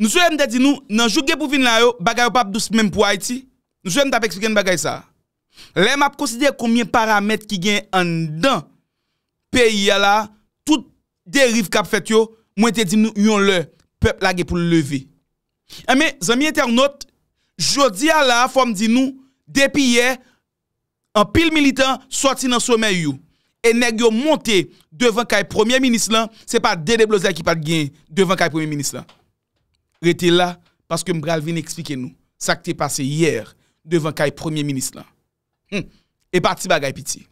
Nou sou yon de di nou, nan jou ge pou vin la yo, bagay yo pap dou semen pou Haiti, nou sou yon da pek si gen bagay sa. Le m ap konside konmien paramet ki gen an dan peyi ya la, tout deriv kap fet yo, mwen te di nou yon le, pep la ge pou levi. Eme, zami internet, jodi ya la, fom di nou, depi ye, an pil militan, soti nan somen yo. E neg yo monte devan kay premier minis lan, se pa dede bloze ki pat gen devan kay premier minis lan. rete la, paske m bral vin ekspike nou, sa ki te pase yer, devan kay premier minis la. Hmm. E pati bagay piti.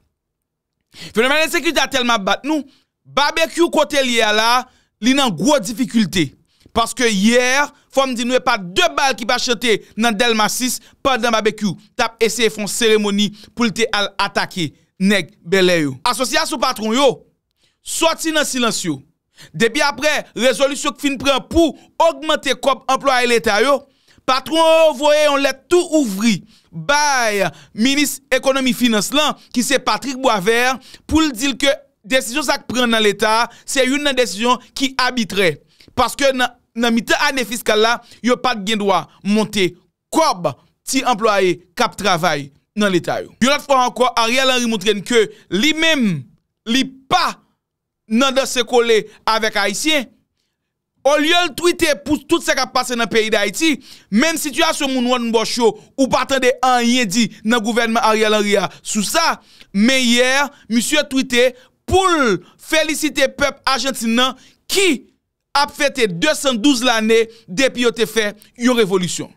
Fène manè se ki te atelman bat nou, barbecue kote li ala, li nan gwo dificulte, paske yer, fòm di nou e pat de bal ki pa chote nan Delma 6, pat nan barbecue, tap ese fon seremoni pou li te al atake, neg belè yo. Asosya sou patron yo, soti nan silans yo, Debi apre rezolusyon k fin pren pou Augmente kob employe leta yo Patron voye yon let tout ouvri Bay Minis ekonomi finans lan Ki se Patrick Boisvert Poul dil ke desisyon sak pren nan leta Se yon nan desisyon ki abitre Paske nan mitan ane fiskal la Yo pat gen dwa monte Kob ti employe Kab travay nan leta yo Yo lat fwa anko a realan rimoutren ke Li mem li pa fiskal nan de se kole avek Haitien. O liyo l'tuite pou tout se kap pase nan peyi d'Haiti, men situasyon moun wad mbo chou, ou patande an yedi nan gouvernement Ariel Anguia, sou sa, men yere, monsie l'tuite, pou l'felicite pep Argentinan, ki ap fete 212 l'anè, depi yo te fe yon revolisyon.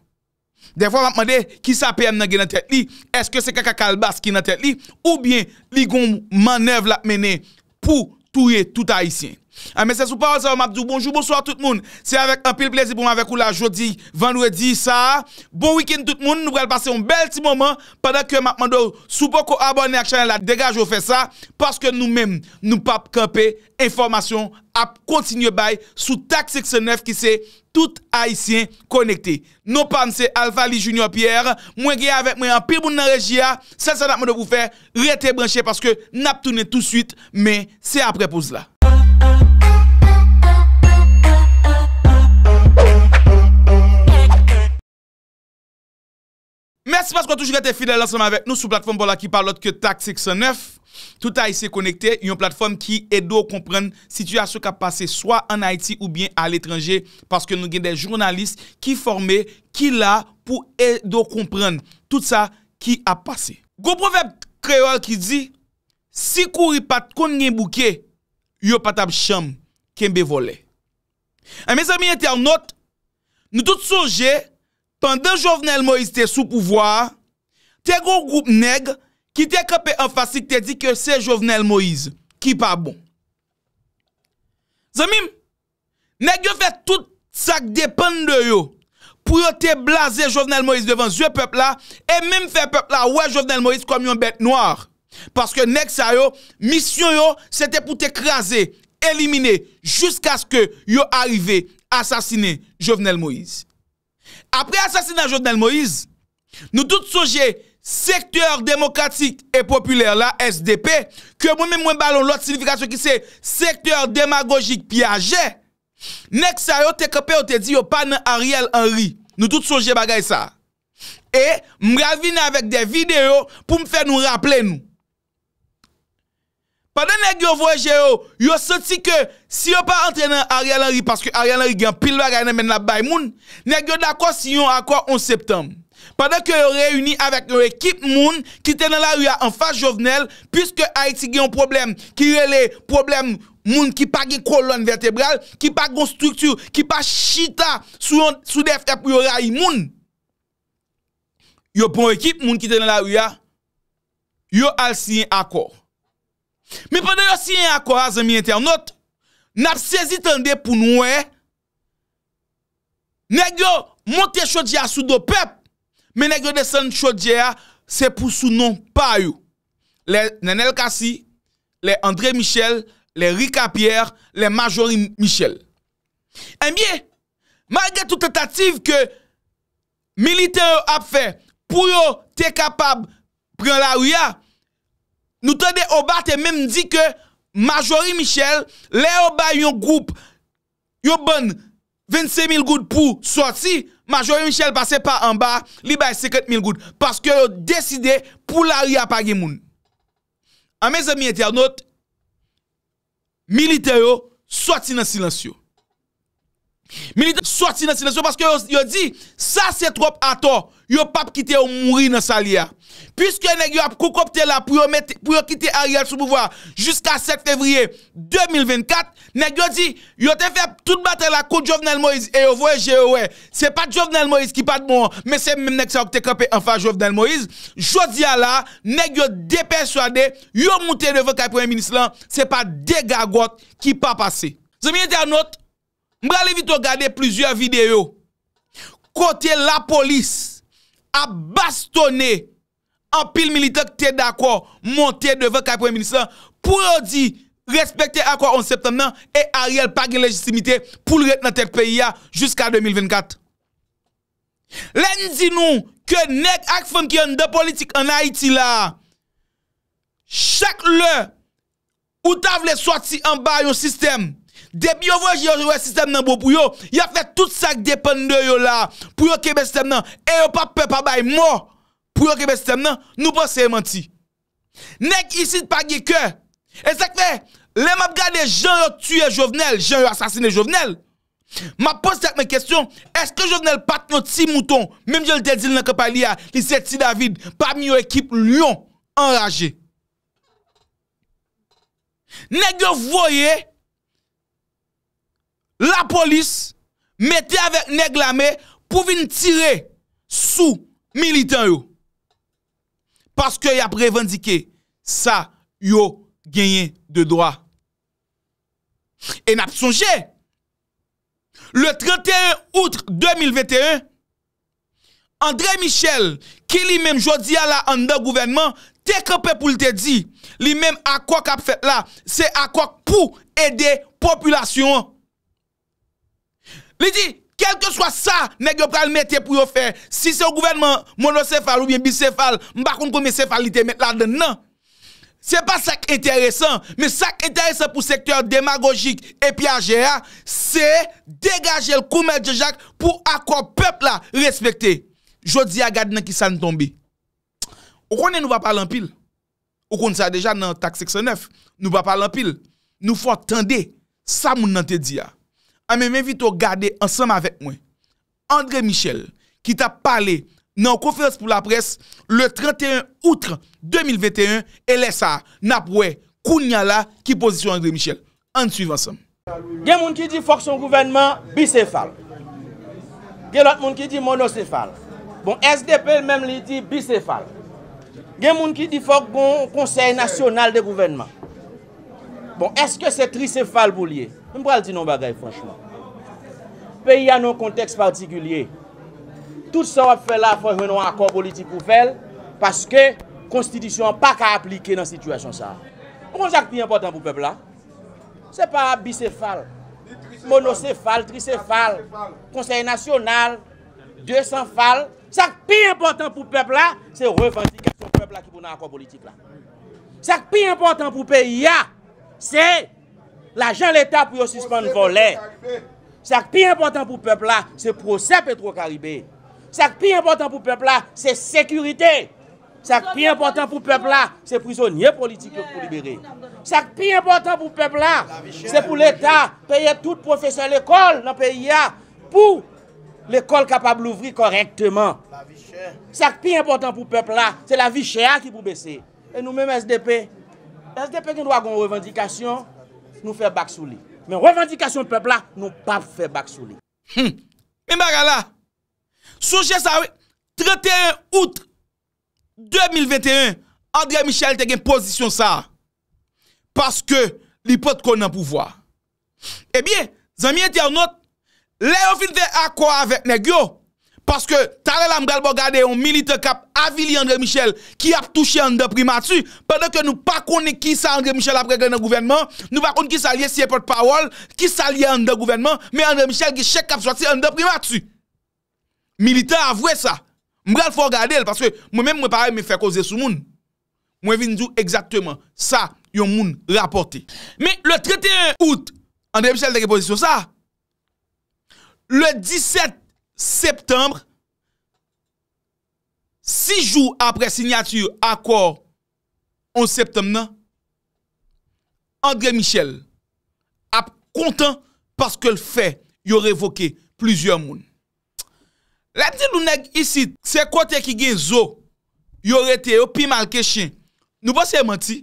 Defwa ap mande, ki sape am nan gen nan tete li, eske se kaka kalbas ki nan tete li, ou bien li goun mwanev l ap mene, pou, tout, tout haïtien. Ame se sou parol sa ou mabdou, bonjou, bonsoir tout moun, se avek an pil plezi pou m avek ou la jodi, vendredi, sa, bon wikend tout moun, nou brel pase yon bel ti mouman, padak ke mabdou sou poko abone ak chanel la degaj ou fe sa, paske nou mem nou pap kampe, informasyon ap kontinye bay sou tak seksyon 9 ki se tout haisyen konekte. Nou panse Alvali Junior Pierre, mwen geye avek mwen an pil moun nan reji ya, sel sanat mou de pou fe rete branchye paske nap toune tout suite, men se ap repouse la. Mersi paskwa touj gen te fidel anseman vek nou sou platform Bola ki parlot ke tak 609 Touta y se konekte, yon platform ki edo kompren Situasyon ka pase soa an Haiti ou bien al etranje Paske nou gen de jounalist ki forme Ki la pou edo kompren Tout sa ki a pase Goproveb kreol ki di Si kou ripat kon nye bouke Yo patab cham kembe vole eh, A me zami internet Nou tout soje pandan Jovenel Moïse te sou pouvoar, te grok group neg, ki te kepe enfasik, te di ke se Jovenel Moïse, ki pa bon. Zemim, neg yo fe tout sak depan de yo, pou yo te blaze Jovenel Moïse devan zwe pepla, e mim fe pepla, wè Jovenel Moïse kom yon bet noar, paske neg sa yo, misyon yo, se te pou te kreaze, elimine, jusqu'as ke yo arrive, a sasine Jovenel Moïse. Apre asasinan Jotnel Moïse, nou tout souje sektor demokratik e popüler la SDP, ke mwen mwen balon lote signifikasyon ki se sektor demagogik pi aje, nek sa yo tekepe yo te di yo pan Ariel Henry, nou tout souje bagay sa. E mga vina avek de video pou mfe nou rapple nou. Nèk yo vweje yo, yo soti ke si yo pa antenan Arya Lari paske Arya Lari gen pil bagaynen men la bay moun, nèk yo dakwa si yon akwa 11 septem. Padèk yo reyuni avèk yon ekip moun ki tenan la ouya an fase jovenel piske Haiti gen yon problem, ki yon le problem moun ki pa gen kolon vertebral, ki pa gen struktur, ki pa chita sou def rep yon ray moun. Yo pon ekip moun ki tenan la ouya, yo al siyen akwa. Mi pwede yo si yon akwaz an mi internet, nat sezit an de pou nou e, negyo monte chodje a sou do pep, men negyo de san chodje a, se pou sou non pa yo. Le Nenel Kasi, le André Michel, le Rika Pierre, le Majorie Michel. En eh biye, mal de tout etatif ke milite yo ap fe, pou yo te kapab pren la ou ya, Nou tande obate menm di ke majori Michel le yo bay yon group yo ban 25000 goud pou soti. Majori Michel pase pa anba li bay 50000 goud. Paske yo deside pou la li apage moun. A me zami ete anot, milite yo soti nan silansyo. Militaire sorti dans silence parce que ont dit ça c'est trop à tort. Yo pas quitter ou mourir dans salia. Puisque nèg yo a coupé là pour pour quitter Ariel sous pouvoir jusqu'à 7 février 2024, nèg yo dit yo te fait toute bataille la contre Jovenel Moïse et yo voyez ouais, c'est pas Jovenel Moïse qui parle de bon, mais c'est même nèg ça qui te campé en face Jovenel Moïse. Jodi à là, nèg yo dépersuadé, yo monté devant le premier ministre là, c'est pas des gagottes qui pas passé. Amis internautes, Mbe alevi to gade plusieurs video kote la polis a bastone an pil militek te d'akwa monte devan ka premilisan pou yo di respekte akwa an septem nan e a riel pagin lejistimite pou lret nan tel peyi ya jusqu a 2024. Len di nou ke nek akfem ki yon de politik an Haiti la chak le ou tavle swati an bayon sistem Demi yo vwè jè wè sistem nan bo pou yo, yè fè tout sa k depen de yo la, pou yo kebe sistem nan, e yo pa pep abay mò, pou yo kebe sistem nan, nou pa se e manti. Nèk isit pa gè kè, e sak fè, lè map gade jè yo tue jovenel, jè yo asasine jovenel, ma posi tak mè kèsyon, eske jovenel pat nou ti mouton, mèm jè lè te dil nan kapal ya, isi eti David, pa mi yo ekip lyon, anraje. Nèk yo vwoye, la polis mette avèk neg lame pou vin tire sou militan yo. Paske y ap revendike sa yo genyen de doa. En ap sonje, le 31 outre 2021, André Michel, ki li menm jodi ala an da gouvenman, tekepe pou lte di, li menm akwa kap fet la, se akwa pou ede populasyon an. Li di, kelke swa sa, nek yo pral mette pou yo fe, si se ou gouvenman monosefal ou bien bisefal, mbakoun kon me sefalite met la den nan. Se pa sak enteresan, me sak enteresan pou sektor demagogik epi ajea, se degaje l koumel di jak pou akor pepla respekte. Jodi agad nan ki san tonbi. Ou konen nou va palan pil, ou konen sa deja nan tak seksyon 9, nou va palan pil, nou fwa tende sa moun nan te di ya. Ah. a mè mè vitou gade ansèm avèk mwen. André Michel, ki ta pale nan kouferse pou la pres, le 31 outre 2021, elè sa napwe kounyala ki posisyon André Michel. An tsuiv ansèm. Gen moun ki di fok son gouvernement, bicefal. Gen lot moun ki di monosefal. Bon, SDP mèm li di bicefal. Gen moun ki di fok goun konsey nasyonal de gouvernement. Bon, eske se tricefal bou liye? Mèm pral di nan bagay franchman. peyi an nou konteks partikulye, tout sa wap fè la fòj mè nan akor politik pou fèl, paske konstidisyon pa ka aplike nan sitwasyon sa. Kou moun sa ki pi important pou pèp la? Se pa bisefal, monosefal, trisefal, konsey national, deusanfal, sa ki pi important pou pèp la, se revanti kèp son pèp la ki pou nan akor politik la. Sa ki pi important pou peyi ya, se la jan l'Etat pou yo sisman volè. Kou moun sa ki pi important pou pèp la, Sak pi important pou pepl la, se prosèp etro karibè. Sak pi important pou pepl la, se sekurite. Sak pi important pou pepl la, se prizonye politike pou libere. Sak pi important pou pepl la, se pou l'Etat, peye tout professeur l'ekol nan peyi ya, pou l'ekol kapab louvri korekteman. Sak pi important pou pepl la, se la vi chèa ki pou bese. E nou mèm SDP, SDP ki nou wak goun revendikasyon, nou fè bak souli. Men revanjikasyon pepla, nou pa fe bak sou lou. Hmm, men bagala, souche sa we 31 outre 2021, André Michel te gen posisyon sa, paske li pot kon nan pouvoi. Ebyen, eh zamiye ti anot, leyo fin de akwa ave ne gyon, Paske tare la mgal bo gade yon milite kap avili André Michel ki ap touche yon deprima tsu pwede ke nou pa koni ki sa André Michel ap reken yon gouvenman nou pa koni ki sa liye Seaport Powell ki sa liye yon deprima tsu me André Michel ki chek kap sou ati yon deprima tsu Milite avwe sa Mgal fo gade el paske mwen mwen paray mwen fe koze sou moun mwen vinjou ekzaktouman sa yon moun rapote Me le 31 out André Michel de reposisyon sa Le 17 Septembre, 6 jou apre signatir akor, 11 septembre nan, André Michel, ap kontan, paske l fè, yor evoke plizye moun. La ptil ou neg isit, se kote ki gen zo, yor ete yo pim al keshin, nou ba se menti,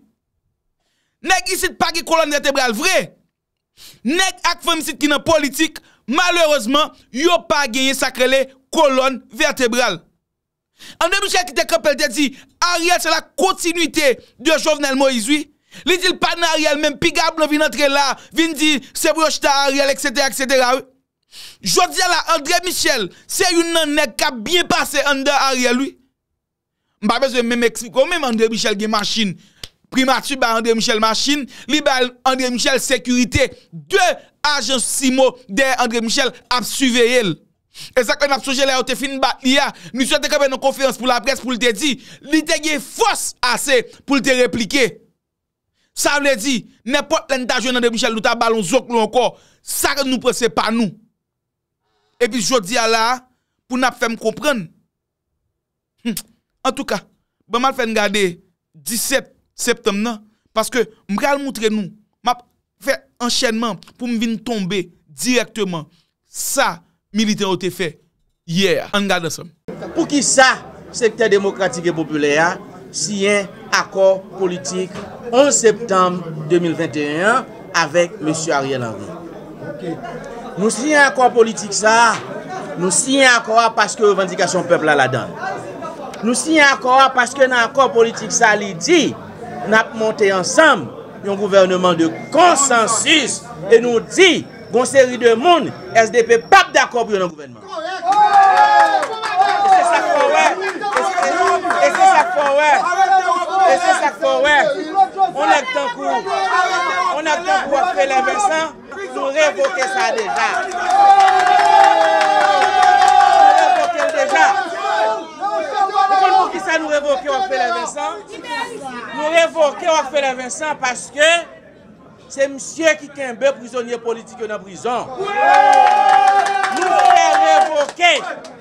neg isit pa ki kolan netebre al vre, neg ak fèm isit ki nan politik, pou, malheureusement, yo pas gagné sacré colonne vertébrale. André Michel qui te capable de dit Ariel c'est la continuité de Jovenel Moïse. Oui? Il dit pas Ariel même pigable vient entrer là, vient dire c'est proche Ariel etc etc. Oui? à André Michel, c'est une nèg qui a bien passé André Ariel lui. M'pas besoin même expliquer même André Michel une machine primature ba André Michel machine, li ba André Michel sécurité deux. Aje si mo de Andre Michel ap suive yel. E zak an ap soje le yo te fin bat li ya. Ni sou te kebe nan konfiyans pou la pres pou li te di. Li te ye fos ase pou li te replike. Sa ou le di, nepot len ta jwene Andre Michel louta balon zoklo anko. Sa ren nou prese pa nou. E pi jodi a la, pou nan ap fem kompren. En tou ka, ban mal fem gade 17 septem nan. Paske mkal moutre nou. fè enchenman pou m vin tombe direktman sa milite ou te fè yè ya. Angade ansam. Pou ki sa, sekte demokratik e popule ya, si yè akor politik 11 septembre 2021 avèk M. Ariel Henry. Nou si yè akor politik sa, nou si yè akor paske vendikasyon pepl ala dan. Nou si yè akor paske nan akor politik sa li di nap monte ansam yon gouvernement de konsensis e nou di goun seri de moun SDP pap d'akop yon gouvernement e se sak kou wè e se sak kou wè e se sak kou wè on ak tankou on ak tankou ak pre la besan nou revoke sa deja nou revoke deja nou revoke wakfele Vincent nou revoke wakfele Vincent paske se msye ki kembe bon prizonye politike nan prizon nou fe revoke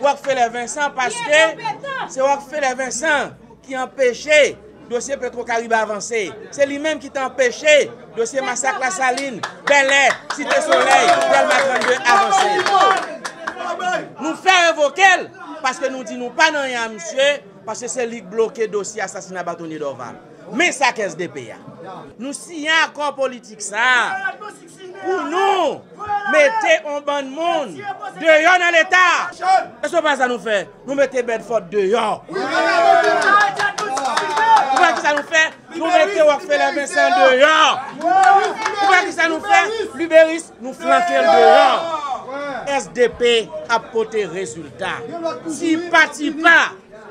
wakfele Vincent paske se wakfele Vincent ki empeshe dosye Petro Kariba avanse se li menm ki te empeshe dosye Massakla Saline, Belay, Site Soleil, Belma 32 avanse nou fe revoke paske nou di nou pananyan msye Pache se lik bloke dosi asasina batouni dovan. Me sak SDP ya. Nou si yon akor politik sa. Ou nou mette yon ban moun de yon an l'Etat. E sou pa sa nou fe? Nou mette Bedford de yon. Ou pa ki sa nou fe? Nou mette Wafel e Vincent de yon. Ou pa ki sa nou fe? L'Uberis nou flanke yon de yon. SDP apote rezultat. Ti pa ti pa.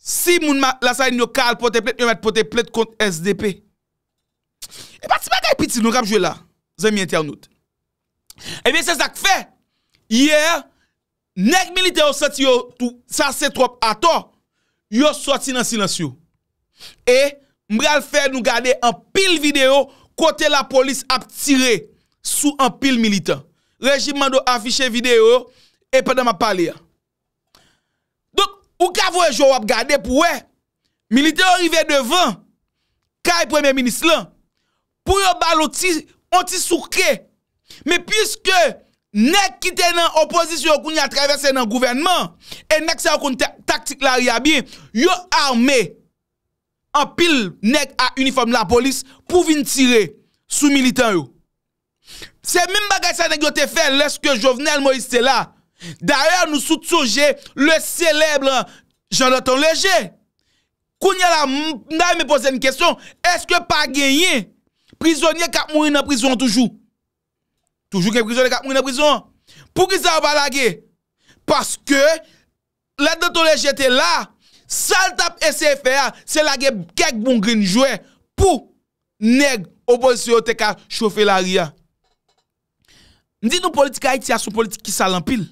Si moun la sa yon yo kal pote plet, yon met pote plet kont SDP. E pati mwen kay piti nou kap jwe la. Zemye ente anout. Ebyen se zak fe. Ye, nek milite yo sati yo sa se trop ato, yo sati nan silansyo. E mwen al fe nou gade an pil video kote la polis ap tire sou an pil milite. Rejimman do afiche video e padan ma pale ya. Ou ka vwe jou wap gade pou we, milite ou rive devan, ka e premye minis lan, pou yo balo ti, anti souke, me pwiske, nek kite nan opozisyon koun yon atravesse nan gouvernman, e nek se wakoun taktik la riyabie, yo arme, an pil nek a uniform la polis, pou vin tire sou milite ou. Se mime bagaj sa negyo te fe, leske jo vnen elmo iste la, Daryan nou sou tsoje le celeble Jean d'Anton Leger Kounye la mnay me pose n kèson Eske pa genye Prisonye kap mouni nan prison toujou Toujou ke prisonye kap mouni nan prison Pou ki zan ou ba lage Paske Lè d'Anton Leger te la Sal tap SFR Se lage kek bon grin jouè Pou neg opolisyote ka choufe lari ya Ndi nou politika iti a sou politik ki salampil Ndi nou politika iti a sou politik ki salampil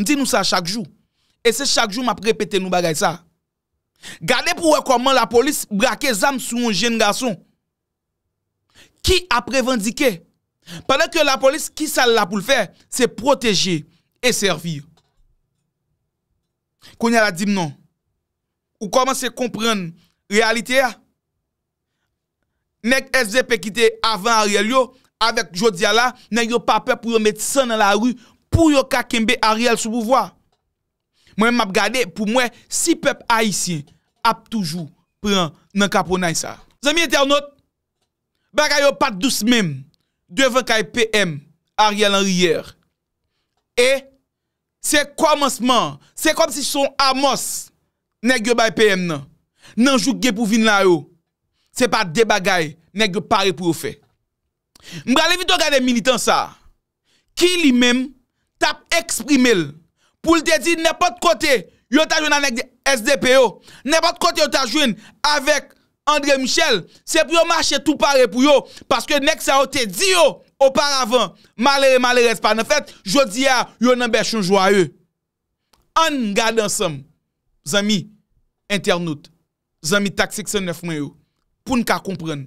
Ndi nou sa chak jou. E se chak jou m ap repete nou bagay sa. Gade pou rekomman la polis brake zan sou yon jen gason. Ki ap revendike? Padèk yo la polis ki sal la pou l fè? Se proteje e servir. Konya la dim nan. Ou koman se kompren realite ya? Mèk SDP kite avan a rèl yo, avèk jodi ya la, nè yo pape pou yon met san nan la rù pou yo ka kembe a riyal sou pouvoi. Mwen m ap gade, pou mwen, si pep haisyen ap toujou pran nan kaponay sa. Zan mi ete anot, baka yo pat douz mem, dwe ven kaye PM a riyal an riyer. E, se kwa monsman, se kom si son amos, nek yo baye PM nan. Nan jou gye pou vin la yo. Se pat de bagay, nek yo pari pou yo fe. M gade vi to gade militant sa, ki li menm, ap eksprime l pou l de di nepot kote yo ta jwen anek SDPO, nepot kote yo ta jwen avek André Michel se pou yo mache tou pare pou yo paske nek sa o te di yo opar avan, malere malere espane fèt, jodi a, yo nan bè chonjwa yo an gade ansam zami internout, zami taksi ksen nefman yo, pou nka kompren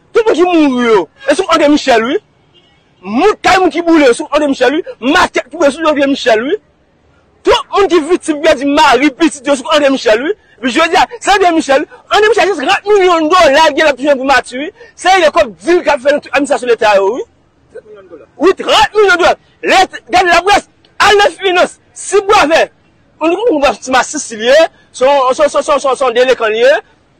Tou moun ki moun wyo, e sou Ode Michel wye. Moun kay moun ki boule wye sou Ode Michel wye. Mat kek tou wye sou Ode Michel wye. Tou moun ki vwi tibbe di ma, ripi tibbe wye sou Ode Michel wye. Pi jwè di ya, Ode Michel wye, Ode Michel wye, 30 milyon do la gye la toujèm pou mat wye. Se yè yè kop 10 kap fèl anisasyon lè ta wye wye. 30 milyon do la. Wè 30 milyon do la. Lè, gade la bwè, anè fwi nòs, si bwè fè. Ode Michel wye, son, son, son, son, son, son, son, son, son, son, son, son, son,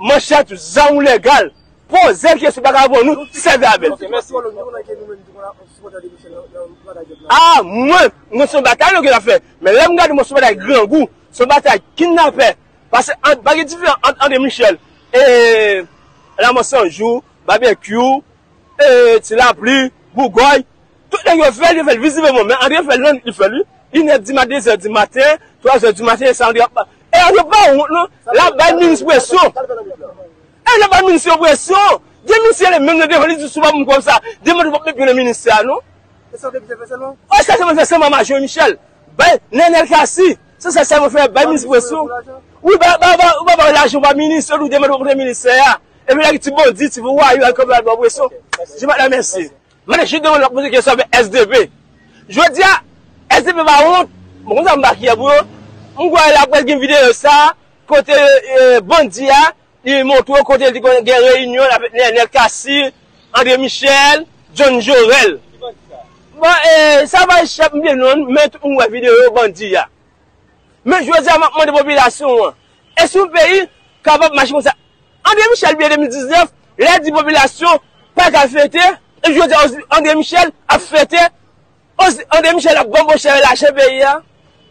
Mwen chè tou zan ou legal, pou zèl ki sou baga abon nou, sè vè abèl. Mwen sou batay lò gè la fè, men lèm gè di mwen sou batay gri an gou, sou batay kin na pè. Pase bagè di fè an Andre Michel, eee, la mwen sè anjou, babè kyou, eee, ti la pli, bou goy. Tote yon fè, yon fè lè vizive mwen, Andre yon fè lè, yon fè lè, inè dî madè, zè dî matè, toè zè dî matè, sè andè akba. Eh, e an non. eh, de ba unt nou, la bay minis wè sou. E an de bay minis wè sou. De minis yè le men, de devon li di sou pa moun kwa msa. De mè di wakne pi yon de minis yè nou. E sa de bi jè fè seman? O, sa seman fè seman ma jè ou Michel. Bay, nen el kasi. Sa seman fè bay minis wè sou. Ou ba, ba, ba, ou ba bay la jè wak minis yè ou de mè di wakne pi yon de minis yè. E mè la ki ti bon di, ti vou wa yon an kwa mè di wakne pi yon wè sou. Jè mè la mè si. Mè ne jè de wè lòk mwen jè kè Mwen gwa el ap waz gen videyo sa, kote eh, bandiya, yi mwot wak kote gen reynyon apet Nenel Kassi, André Michel, John Jorel. Bon, e, eh, sa waz chep mwen men mwen mwen videyo bandiya. Men, jwaz ya mwen de popilasyon wan. E soum peyi, ka wap mwashi mwosan. André Michel biye 2019, lè di popilasyon, Pag e a fwete, jwaz ya André Michel a fwete, André Michel ap gwa mwen chave la chep peyi ya.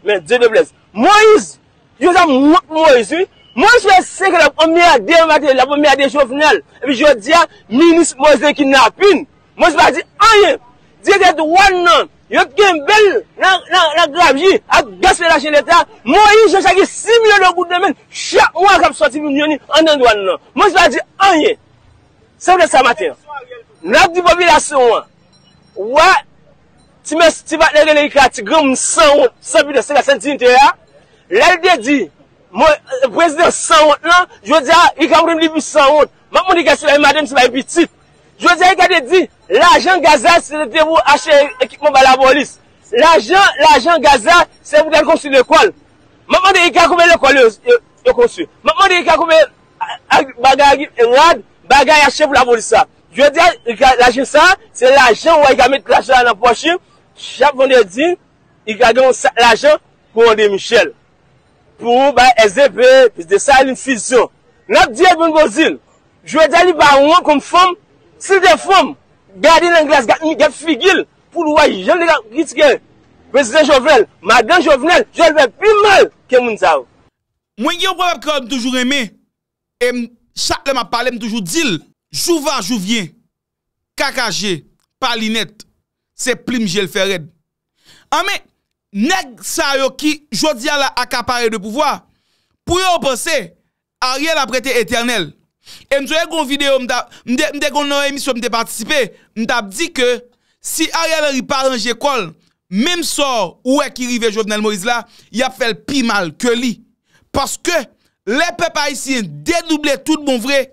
Men, diyo de plez. Moise, yo zanm Moise, Moise seke la pomiya dey mbate, la pomiya dey chofnal, epi yo diya, minis Moise dey kinapin, Moise pa di, anye, diye dey douan nan, yo teken bel nan grabji, ak gaspe lache leta, Moise yo chaki simyo do kou demen, chak wak ap soti bin yoni, anen douan nan. Moise pa di, anye, sepe de sa mater, nan di popi lase wak, wak, Ti mè, ti bat lè gen lè i ka, ti gèm mè sè ou, sè bi de sè gè sè di yon te ya. Lè lè de di, mè, eh, prezident sè ou, lè, jò di a, ah, i ka mè mè li bi sè ou. Mè mè di ka si mè madèm si mè bi tit. Jò di a, i ka de di, l'ajan gazal se de pou ache ekipman ba la bolis. L'ajan, l'ajan gazal se pou gèm konsi l'ekol. Mè mè di i ka koumè l'ekol yo konsi. Mè mè di i ka koumè bagay ache pou la bolis sa. Jò di ah, a, l'ajan sa, se l'ajan wè i ka met l' Chap vende di, i kade yon sa lachan pou wande Michel. Pou wane Ezepe, pis de sa yon fizyon. Nap diye bon bozil, jwe dali ba wan kon fom, sil de fom. Gade yon glas, gade yon glas figil, pou lwa yon jen liga kit gen. President Jovenel, madan Jovenel, jwe lwe pi mal ke moun taw. Mwen yon kwa mwen kwa m toujou reme, e m chakle m apale m toujou dil. Jou va, jou vye, kaka je, pali nette. se plim jel fè red. Ame, neg sa yo ki jodi ala akapare de pouvoa, pou yo pwese, a riyal apre te eternel. E mdsoye kon videyo mda, mdè kon nan emisyon mde patisipe, mdap di ke, si a riyal a riparan jekol, mim sor ou e ki rive Jovenel Moizla, ya fèl pi mal ke li. Paske, le pe pa isi denouble tout bon vre,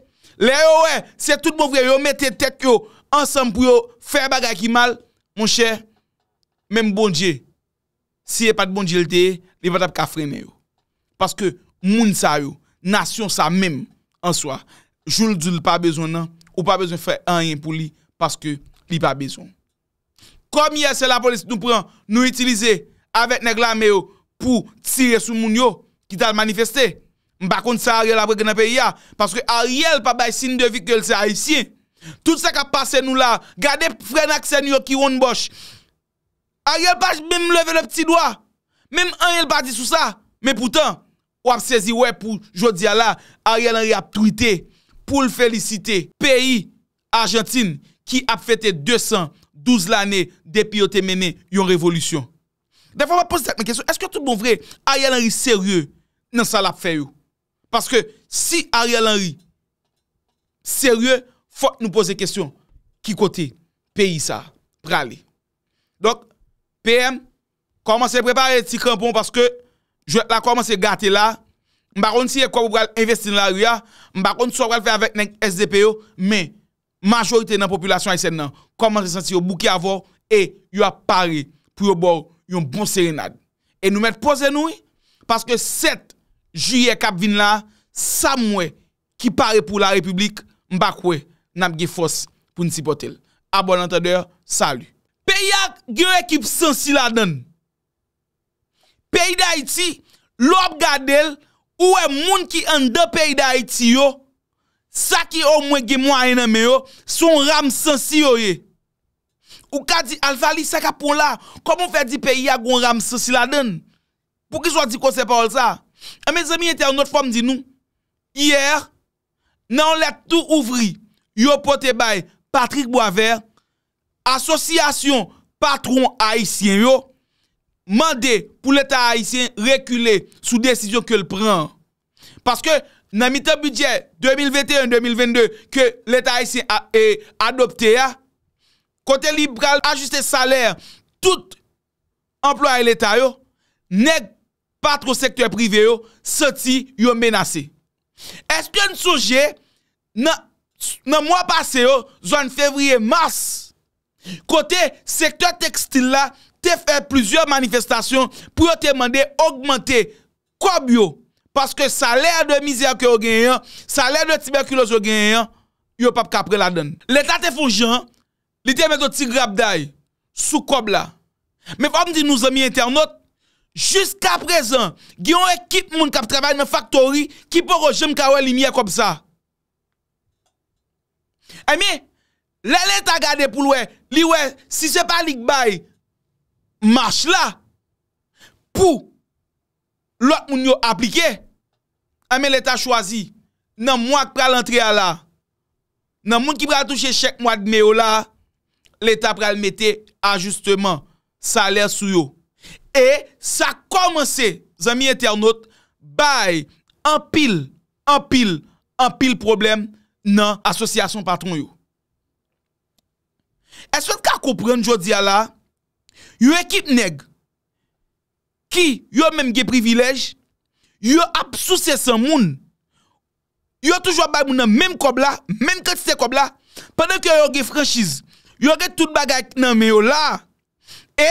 le yo we, se tout bon vre yo mette tet yo, ansan pou yo fè baga ki mal, Mon chè, mèm bon dje, si yè pat bon dje lte, lè pat ap kafre mè yo. Paske moun sa yo, nasyon sa mèm an soa. Joul djoul pa bezon nan, ou pa bezon fè anyen pou li, paske li pa bezon. Kom yè se la polis nou pran nou itilize avèk neg la mè yo pou tire sou moun yo ki tal manifestè. Mba kont sa a rèl apre gen apè yè, paske a rèl pa bay sin devik lè sa yè siè. Tout sa ka pase nou la Gade prena ksen yon ki yon bosh Ariel pa jbem leve le pti doa Mem Ariel pa di sou sa Men poutan Ou ap sezi we pou jodi ala Ariel Henry ap trite Poul felicite Peyi Argentine Ki ap fete 212 lane Depi o temene yon revolusyon Da fwa pa posite ak men kesyon Eske tout bon vre Ariel Henry seryou Nan sa la ap feyo Paske si Ariel Henry Seryou Fote nou pose kestyon ki kote peyi sa prale. Dok, PM, koman se prepare ti kampon paske la koman se gate la, mbakon siye kwa pou bral investi nan la ria, mbakon sou bral fe avèk nan SDPO, men, majorite nan populasyon ay sè nan, koman se senti yo bouke avò, e yo apare pou yo bor yon bon serenade. E nou met pose nou, paske 7 juye kapvin la, sa mwe ki pare pou la republik mbakwe. nam ge fos pou nsi potel. Abonante deyo, salu. Peyak gen ekip sensi la den. Peyi da iti, lop gadel, ou e moun ki an de peyi da iti yo, sa ki o mwen gen mwen a ene me yo, son ram sensi yo ye. Ou ka di alfali se ka pon la, komon fe di peyi ya goun ram sensi la den? Pou ki swa di konse pa ol sa? E, Ame zemi ete an not form di nou. Yer, nan on let tou ouvri, yo pote bay Patrick Boisvert, asosyasyon patron haisyen yo, mande pou l'Etat haisyen rekule sou desisyon ke l'pran. Paske nan mitan budget 2021-2022 ke l'Etat haisyen e, adopte ya, kote liberal ajuste saler tout emploi l'Etat yo, nek patro sektor prive yo, soti yo menase. Espe yon souje nan nan mwa pase yo zon fevriye mars kote sektor tekstil la te fè plusieurs manifestasyon pou yo te mande augmente kob yo paske salèr de miziak yo genyen salèr de tiberkulos yo genyen yo pap kapre la den lèta te foun jen lèta me do ti grap day sou kob la me fòm di nou zami internet jiska prezen gyon ekip moun kap trabay nan faktori ki pou rojèm kawè limiye kob sa Emi, lè lè ta gade pou lwè, lwè, si se pa lik bay, mash la pou lwè moun yo aplike. Emi, lè ta chwazi, nan mwak pral antre ya la, nan mwak ki pral touche chek mwak meyo la, lè ta pral mette ajusteman, sa lè sou yo. E, sa komanse, zami eternote, bay, an pil, an pil, an pil probleme, nan asosyasyon patron yo. Eswèd ka koupren jò diya la, yo ekip neg, ki yo menm ge privilej, yo apsouse san moun, yo toujwa bay moun nan menm kob la, menm ket se kob la, penen ke yo ge freshiz, yo ge tout bagay nan menyo la, e,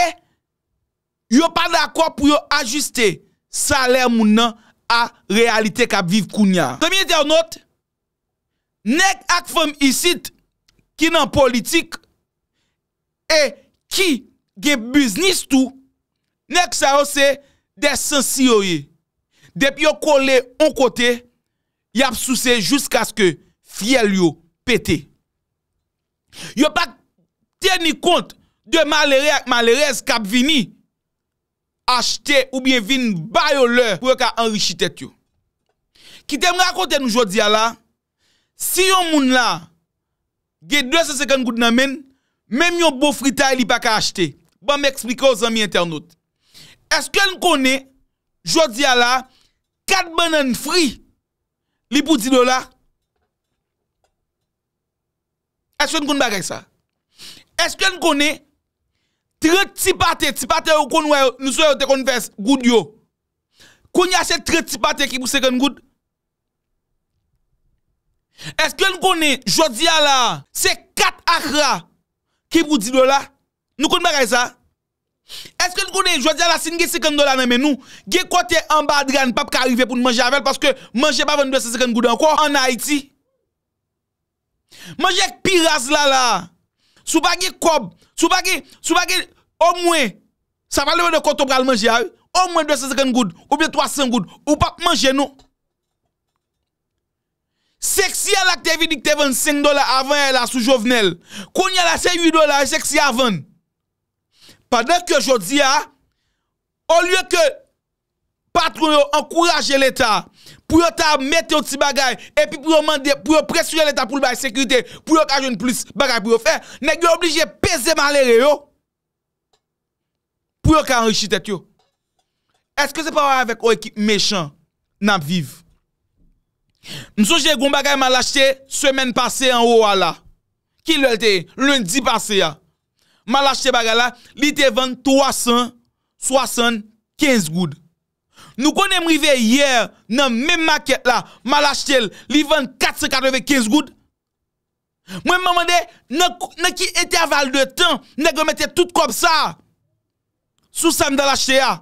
yo padakwa pou yo ajuste sa lè moun nan a realite kap viv koun ya. Se miye diyo not, Nèk ak fèm isit ki nan politik e ki ge biznis tou, nèk sa yo se de sensi yo ye. Dep yo kole yon kote, yap sou se jousk aske fiel yo pete. Yo pak teni kont de malerez kap vini achte ou bien vin bayo lè pou yo ka anri chitet yo. Ki tem rakote nou jodi ya la, Si yon moun la ge 250 gout nan men, menm yon bo fritay li pa ka achete. Ba m eksplike ou zami internet. Esken kone, jodi ya la, 4 banan fri li pou 10 do la? Esken kone ba kèk sa? Esken kone, 3 tipate, tipate ou kon wè, nou sou yote kon fès gout yo. Kon yase 3 tipate ki pou 50 gout, Eske nou konen jodia la, se kat akra ki mwou di do la? Nou konen mwere sa? Eske nou konen jodia la sin ge sekende do la nan men nou? Ge kote ambadran pap karive pou nou manje aval paske manje pa 22 sekende goud anko an Haiti? Manje ek piraz la la! Sou pa ge kob, sou pa ge, sou pa ge, o mwen, sa palewe de koto pral manje aval, o mwen 22 sekende goud, ou bie 300 goud, ou pap manje nou... Seksi ya lak tevi dik te 25 dola avan ya la sou jovenel, kon ya la 58 dola yon seksi avan. Padèk yo jodi ya, an lye ke patron yo ankuraje l'Etat, pou yo ta mette yon ti bagay, epi pou yo mande, pou yo presye l'Etat pou l'bay sekritè, pou yo ka joun plis bagay pou yo fè, nek yo oblije peze malere yo, pou yo ka enrişi tèt yo. Eske se pa wèk wèk wèk mechan nan viv? Msoche goun bagay malache semen pase an owa la. Ki lwen di pase ya. Malache bagay la, li te ven 375 goud. Nou konen mrive yer nan men maket la malache li ven 495 goud. Mwen mwende, nan ki eterval de tan, nan gen mette tout kop sa. Sou sam dalache ya.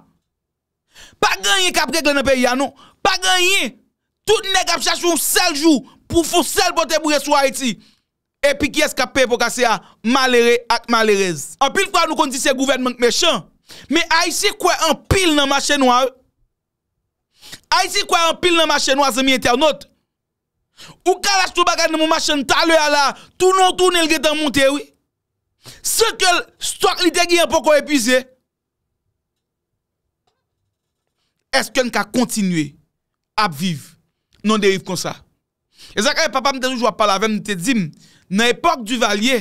Pa ganyen kap regle nan pe ya nou. Pa ganyen. Tout nek ap chachou sel jou pou foun sel pote mou reswa eti. Epi ki eskape pou kase a malere ak malerez. Anpil kwa nou kondise gouvermenk mechan. Me aisi kwa anpil nan machen waz. Aisi kwa anpil nan machen waz emi eti anot. Ou kalas tou bagan nan mou machen talwe ala. Tou nou tou nelge tan moun tewi. Se ke stok li degi anpoko epize. Esken ka kontinwe apvive. Non derif kon sa. E zaka yon papa mwen tenjou jwa pala ven, mwen te di m, nan epok du valye,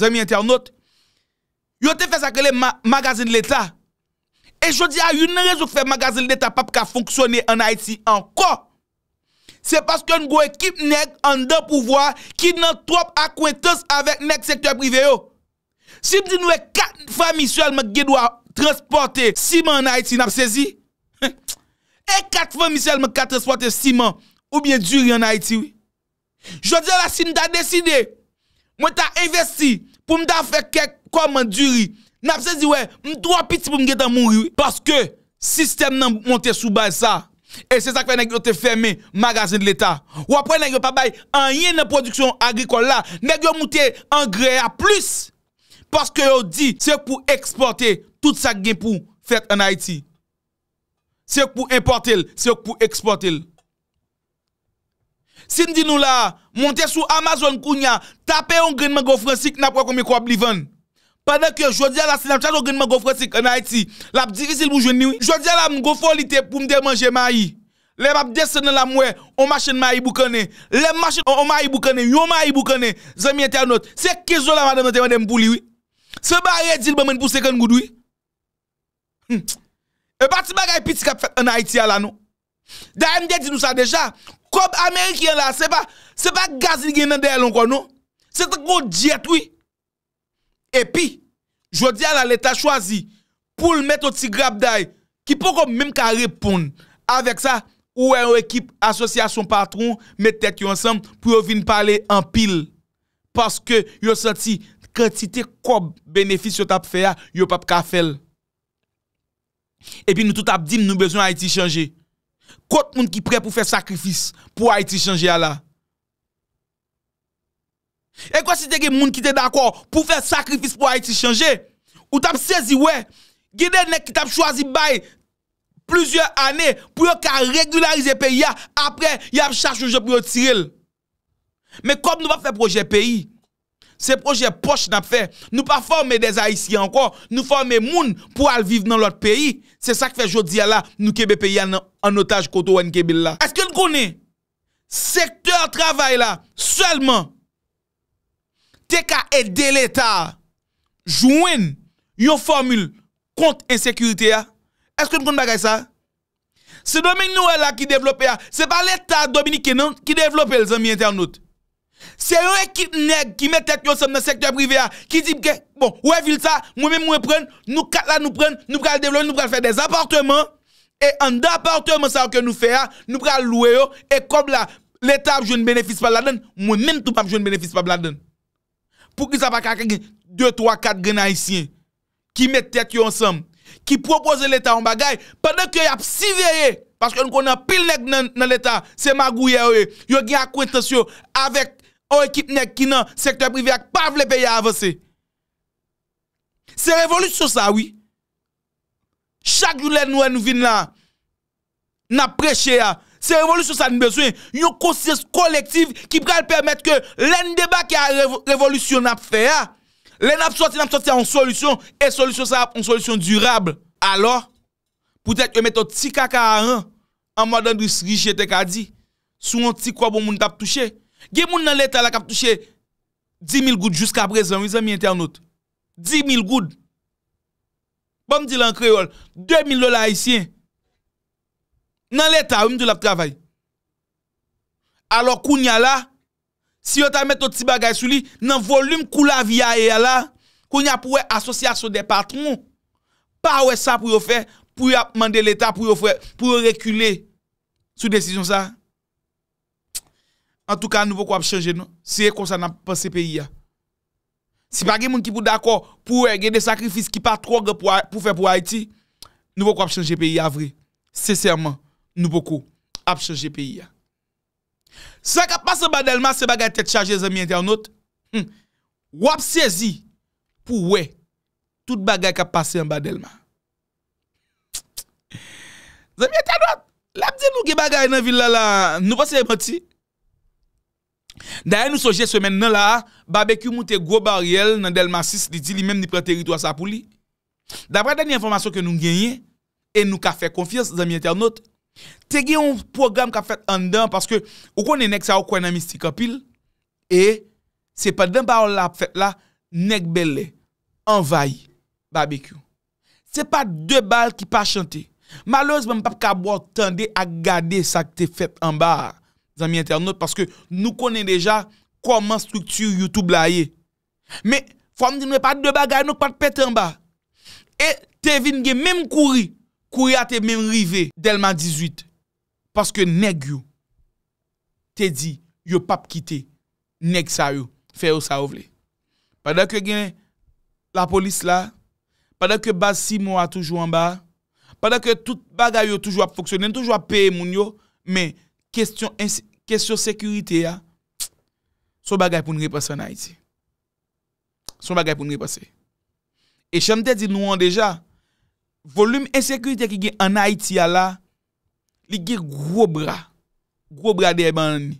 zami internet, yon te fè sakle magazin l'Etat. E jodi a yon rejou fè magazin l'Etat pap ka fonksyone an Haiti anko. Se paske yon gwe kip neg an de pouvoi, ki nan trop akwetos avèk neg sektor prive yo. Si m di nou e kat famisyon mwen gwe dwa transporte siman en Haiti nab sezi, he, he, E kat fèm misèl mè kat eksportè siman, oubyen duri an Haiti wè. Jodi wè si mè da deside, mè ta investi pou mè da fè kèk kwa mè duri, mè ap se zi wè, mè tou ap piti pou mè gè tan moun wè. Paske, sistem nan monte soubal sa, e se sak fè nèk yo te fèmè magasin l'Etat. Ou apwen nèk yo pa bay an yè nè produksyon agrikola, nèk yo moutè angrè a plus. Paske yo di, se pou eksportè tout sa gen pou fèt an Haiti. Se pou importel, se pou eksportel. Sindi nou la, monte sou Amazon kounya, tape yon grenman gofresik na pou akome kwa blivan. Panen ke jodi ala sinan chan yon grenman gofresik anayeti, lap divisil bou jwen niwi. Jodi ala mou gofolite pou mde manje mayi. Le map desene la mwe, o masjen mayi bou kene. Le masjen o mayi bou kene, yon mayi bou kene, zemi ete anot. Sek kizou la vade vante mwen dem pou liwi. Se ba ye dil bomen pou sekon goudwi. Hmmp. E pati bagay pi ti kap fè anay ti ala nou. Da yon dè di nou sa deja, kob Amerikien la, se pa gazin genen de alon kon nou. Se te kbo djet wè. E pi, jodi ala lè ta chwazi, pou l mèt ou ti grab day, ki pou kòp mèm ka repoun. Avèk sa, ou wè e yon ekip, asosyasyon patron, mèt tèk yon ansèm pou yon vin pale an pil. Paske yon sè ti kèti te kob benefis yon tap fè ya, yon pap ka fèl. Epi nou tout ap di m nou bezon a iti chanje. Kote moun ki pre pou fè sakrifis pou a iti chanje a la. E kwa si tege moun ki te d'akor pou fè sakrifis pou a iti chanje. Ou tam sezi we. Gide nek ki tap chwazi bay. Plüzyon ane pou yo ka regularize pe ya. Apre ya ap chache yo je pou yo tirel. Me kom nou va fè proje peyi. Se proje poche nap fe, nou pa forme desa isi anko, nou forme moun pou al vive nan lot peyi. Se sa ke fe jodi a la, nou kebe peyi an otaj koto wan kebil la. Eske nou konen, sektor travay la, selman, te ka ede l'Etat, jwen yon formule kont ensekurite a? Eske nou konen bagay sa? Se Dominique Noué la ki devlope a, se pa l'Etat Dominique nan, ki devlope el zan mi internet an not? Se yo e kit neg ki me tek yo som nan sektor privé a, ki di mke, bon, ou e vil sa, mwen mwen mwen pren, nou kat la nou pren, nou pral devloun, nou pral fè des appartement, e an d'appartement sa wakè nou fè a, nou pral louè yo, e kob la, l'Etat apjou n'benefis pa blan den, mwen men tout pa apjou n'benefis pa blan den. Pou ki sa pa kakè gè, 2, 3, 4 gena isyen, ki met tek yo ansom, ki propose l'Etat an bagay, padan ki yo ap si veye, paske yo nou konan pil neg nan l'Etat, se magouye yo e, yo gen ak Ou ekit nek kina sektor privi ak pa vle peye avese. Se revolusyon sa wii. Chak loulè nouè nou vin la. Na preche ya. Se revolusyon sa ni beswen. Yon kosyes kolektiv ki pral permèt ke lèn debak ya revolusyon ap fe ya. Lèn ap soti, lèn ap soti an solusyon. E solusyon sa ap an solusyon durable. Alo, pou tèt yon meto ti kaka a an. An mwa dan di srije te ka di. Sou an ti kwa bon moun tap touche. Gye moun nan l'Etat la kap touche 10.000 goud jusqu'a prezon, wize mi ente anote. 10.000 goud. Poum di lan kreol, 2.000 lola aisyen. Nan l'Etat, wim dou la p'travay. Alo kounya la, si yo ta meto ti bagay sou li, nan volum kou la viya e ya la, kounya pouwe asosyasyo de patron, pa wè sa pou yo fè, pouwe mande l'Etat pou yo fè, pouwe rekule sou desisyon sa. an tou ka nou pou ap chanje nou, se ye konsan ap chanje peyi ya. Si pa gen moun ki pou dako, pou gen de sakrifis ki pa trok pou fe pou Haiti, nou pou ap chanje peyi ya vre. Seseyman, nou pou pou ap chanje peyi ya. Se yon kap pase badelman, se bagay tet chanje zami ente anot, wap sezi pou we, tout bagay kap pase an badelman. Zami ente anot, lam di nou ki bagay nan vil la la, nou pasen yon moti, Da e nou soje semen nan la, babekyu moun te go bariel nan del masis di di li menm ni pre teritwa sa pou li. Dapre dan yon informasyon ke nou genye, e nou ka fe konfiyans zami internet, te gen yon program ka fet an dan paske ou konen ek sa ou kwen namistik apil, e se pa den ba ou la fet la, nek bele, anvay, babekyu. Se pa de bal ki pa chante, malo es ban pap kabwa tende a gade sa ke te fet an ba a. zami internet, paske nou konen deja, koman struktur YouTube la ye. Me, fwam di nou e pati de bagay, nou pati peti an ba. E, te vin gen menm kouri, kouri a te menm rive, delman 18. Paske neg yo, te di, yo pap kite, neg sa yo, feyo sa ou vle. Padak ke gen, la polis la, padak ke basi mou a toujou an ba, padak ke tout bagay yo toujou ap foksyon, nen toujou ap peye moun yo, men, Kestyon sekurite ya, sou bagay pou nou ripase an Haiti. Sou bagay pou nou ripase. E chan te di nou an deja, volum en sekurite ki gen an Haiti ya la, li gen gro bra. Gro bra de e ban an ni.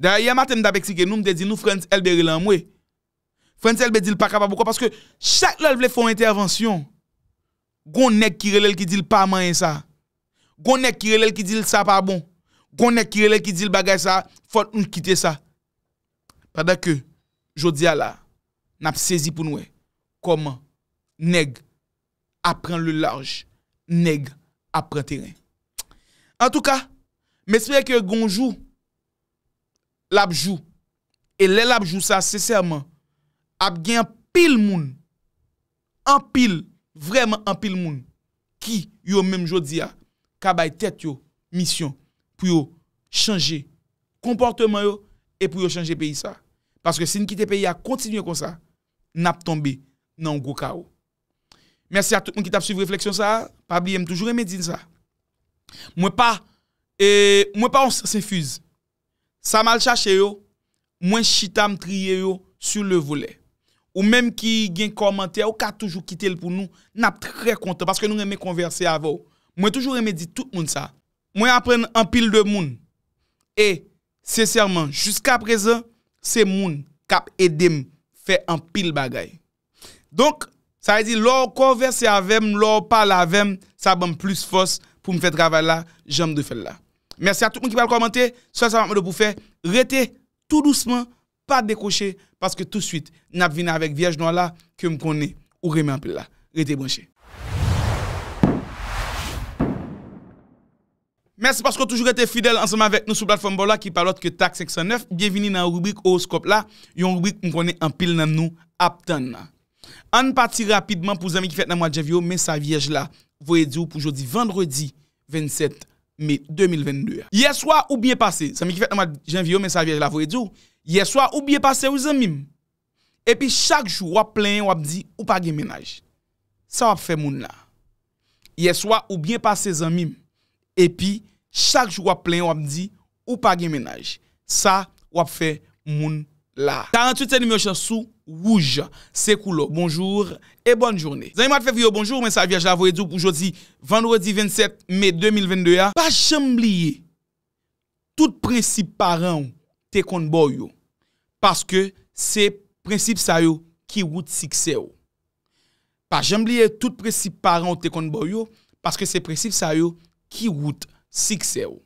Da ya maten da peksi gen nou me te di nou Frentz elbe ri lan mwe. Frentz elbe di l pakaba boko paske chak lal vle fon intervensyon. Gon nek kirele l ki di l pa manye sa. Gon nek kirele l ki di l sa pa bon. Gwone kirele ki di l bagay sa, fon nou kite sa. Padak yo, jodia la, nap sezi pou nou e, koman, neg, apren le large, neg, apren teren. En tout ka, mespere ki yo gonjou, labjou, e le labjou sa, seser man, ap gen pil moun, an pil, vremen an pil moun, ki yo menm jodia, kabay tet yo, misyon, pou yo chanje komportement yo e pou yo chanje peyi sa. Paske sin ki te peyi a kontinye kon sa, nap tombe nan gwo ka yo. Mersi a tout moun ki tap suiv refleksyon sa, pabli m toujou reme din sa. Mwen pa, mwen pa on se fuz. Sa mal chache yo, mwen chita m triye yo sur le volet. Ou menm ki gen komante, ou ka toujou kite l pou nou, nap tre konten, paske nou reme konverse avou. Mwen toujou reme din tout moun sa. moi apprendre un pile de monde. Et sincèrement, jusqu'à présent, c'est monde qui aidé faire un pile bagaille. Donc, ça veut dire, lors converser avec moi, parle parler avec ça donne plus force pour me faire travail là, j'aime de faire là. Merci à tout le monde qui va commenter. soit ça va me faire. Restez tout doucement, pas décrocher, parce que tout de suite, n'a avec Vierge Noire là, que me connais. ou remet en pile là. Restez branché Mersi pasko toujou gote fidel anseman vek nou sou platform bo la ki palot ke TAC 509. Bienvini nan rubrik OOSCOP la. Yon rubrik m konen anpil nan nou aptan na. An pati rapidman pou zami ki fet nan mwa djen vyo men sa viej la. Voye di ou pou jodi vendredi 27 mei 2022. Yeswa ou bie pase. Zami ki fet nan mwa djen vyo men sa viej la. Voye di ou. Yeswa ou bie pase ou zan mim. Epi chak jou wap plen wap di ou pa gen menaj. Sa wap fe moun la. Yeswa ou bie pase zan mim. E pi, chak ch wap plen wap di, ou pa gen menaj. Sa wap fe moun la. Ta an tute di myo chansou, wouj, se kou lo. Bonjour, e bonjourne. Zanimat fe vyo bonjou, mwen sa vya javoye dup oujodi, vendredi 27, me 2022 ya. Pa jamb liye, tout prinsip paran ou te kon bo yo, paske se prinsip sa yo ki wout sikse yo. Pa jamb liye tout prinsip paran ou te kon bo yo, paske se prinsip sa yo, Ki wout 6 eo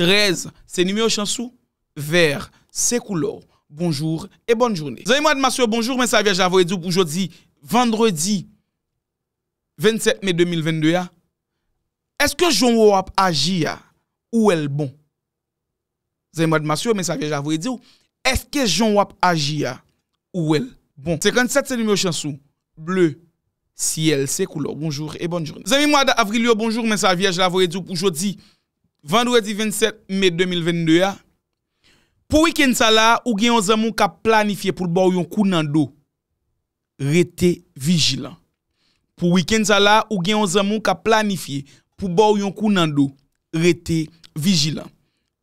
13 se nime yo chansou Ver se koulo Bonjoure e bonjoune Zanye mwad masyo bonjou mwen savye javoye di ou poujou di Vendredi 27 me 2022 ya Eske joun wap aji ya Ou el bon Zanye mwad masyo mwen savye javoye di ou Eske joun wap aji ya Ou el bon 57 se nime yo chansou Bleu Ciel c'est Couleur. Bonjour et bonne journée. Zami mois d'avril, bonjour, mais ça vierge la voyez pour jeudi, vendredi 27 mai 2022. Pour week-end ça là, ou gen yon qui ka planifié pour le yon kou nan do. Rete vigilant. Pour week-end ça là, ou gen yon qui ka planifié pour bo yon kou nan do. Rete vigilant.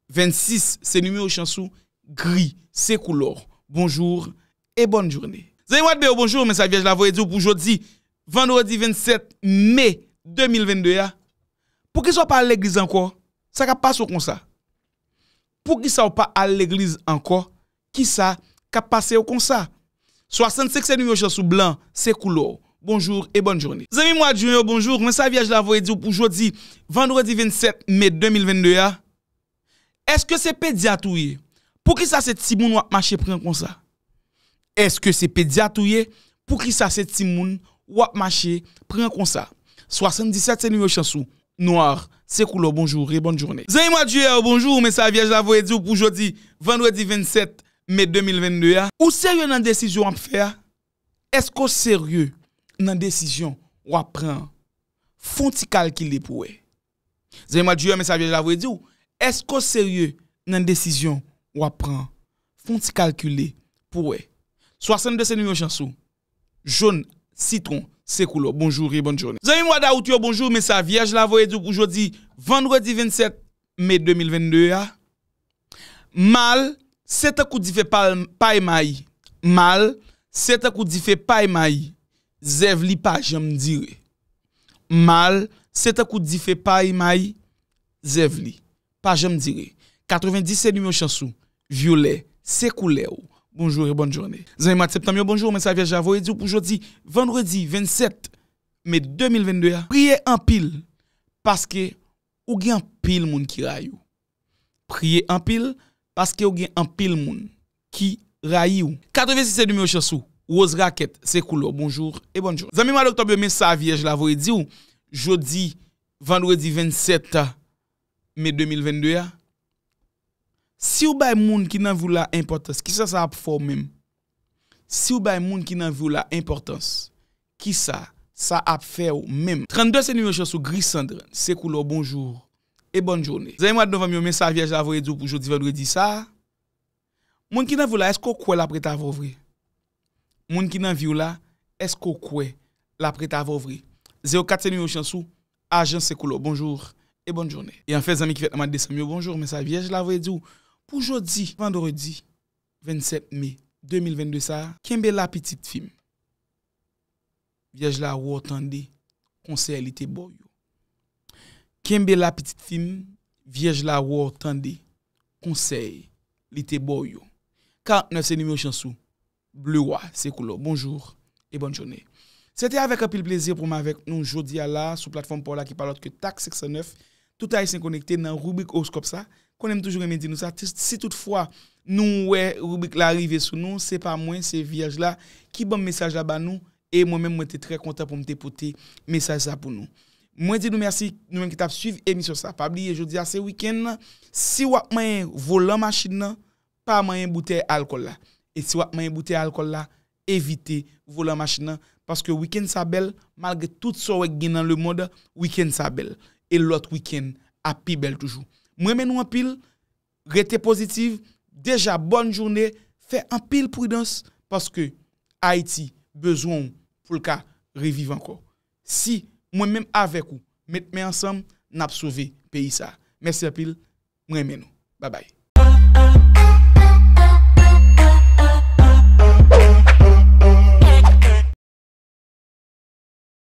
26, c'est numéro chansou gris, c'est couleur. Bonjour et bonne journée. Zé bonjour, mais ça vient la voix pour aujourd'hui? Vendredi 27 mey 2022 ya Pou ki sa w pa a l'eglize anko Sa ka pase w kon sa Pou ki sa w pa a l'eglize anko Ki sa ka pase w kon sa So asante seksè nou yo chansou blan Se koulou Bonjour e bonne jouni Zemi mwa jouni yo bonjour Mwen sa viaj la voye di ou pou jodi Vendredi 27 mey 2022 ya Eske se pediatou ye Pou ki sa se timoun w ap mache pren kon sa Eske se pediatou ye Pou ki sa se timoun w ap mache pren kon sa Wap mache, pren kon sa 77 sènyo chansou Noar, Sekoulo, bonjou, rebon jounè Zayi mwa djouye, bonjou, mè sa viaj la voye djou Pou jodi, vandwedi 27 Mè 2022 Ou sèrye nan desisyon wap fè ya? Esko sèrye nan desisyon Wap pren Fonti kalkile pou we Zayi mwa djouye, mè sa viaj la voye djou Esko sèrye nan desisyon Wap pren Fonti kalkile pou we 72 sènyo chansou Joun Citron, Sekoulo, bonjour et bonne journée. Zanim wada outyo, bonjour, mes aviaj la voyedouk oujodi, vendredi 27 mei 2022 ya. Mal, seta kou di fe pae may, mal, seta kou di fe pae may, zev li pa jem dire. Mal, seta kou di fe pae may, zev li, pa jem dire. 97 nume chansou, viole, Sekoulo ou. Bonjou e bonjou ane. Zan mi mat septam yo, bonjou, men sa viej la voye di ou pou jodi, vendredi 27 me 2022 ya. Priye an pil, paske ou gen an pil moun ki rayou. Priye an pil, paske ou gen an pil moun ki rayou. 86.000 chasu, wos raket, sekou lo, bonjou e bonjou ane. Zan mi mat septam yo, men sa viej la voye di ou, jodi, vendredi 27 me 2022 ya. Si ou bay moun ki nan vou la impotans, ki sa sa ap fè ou mèm? Si ou bay moun ki nan vou la impotans, ki sa sa ap fè ou mèm? 32 sè nivyo chansou, Grisandre, Sekoulo, bonjou, e bonjounè. Zè yon mwad novem yon mensa avyaj la vòyè djou pou joudi valwè di sa. Moun ki nan vou la, esko kwe la preta avòvri? Moun ki nan vou la, esko kwe la preta avòvri? Zè yon 4 sè nivyo chansou, Ajan Sekoulo, bonjou, e bonjounè. Yon fè zami ki fèt nan mwad desem yon bonjou, mensa avyaj la vòy Pou jodi, vandorodi, 27 me, 2022 sa, kembe la pitit fim, viej la wotande, konsey li te boyo. Kembe la pitit fim, viej la wotande, konsey li te boyo. Kante nefse nime ou chansou, ble wwa sekou lo. Bonjour e bonjone. Sete avek apil plezi pou ma avek nou jodi ala sou platform pou la ki palot ke tak 609. Tout a y se konekte nan rubrik ou skop sa. konem toujou remedi nou sa, si toutfwa nou wè rubik la rive sou nou, se pa mwen se viyaj la, ki bom mesaj la ba nou, e mwen men mwen te tre konta pou mwen te pote mesaj sa pou nou. Mwen di nou mersi nou men ki tap suiv, emisyon sa pabli, e joudi a se wikend, si wak mwen volan mashina, pa mwen boute alkol la, e si wak mwen boute alkol la, evite volan mashina, paske wikend sa bel, malge tout so wè gina le moda, wikend sa bel, e lot wikend, api bel toujou. Mwen men nou an pil, rete pozitiv, deja bon jounè, fe an pil prudens, paske Haiti bezoun pou lka reviv anko. Si mwen men avek ou, met men ansam, nap souve peyi sa. Mersi an pil, mwen men nou. Ba bay.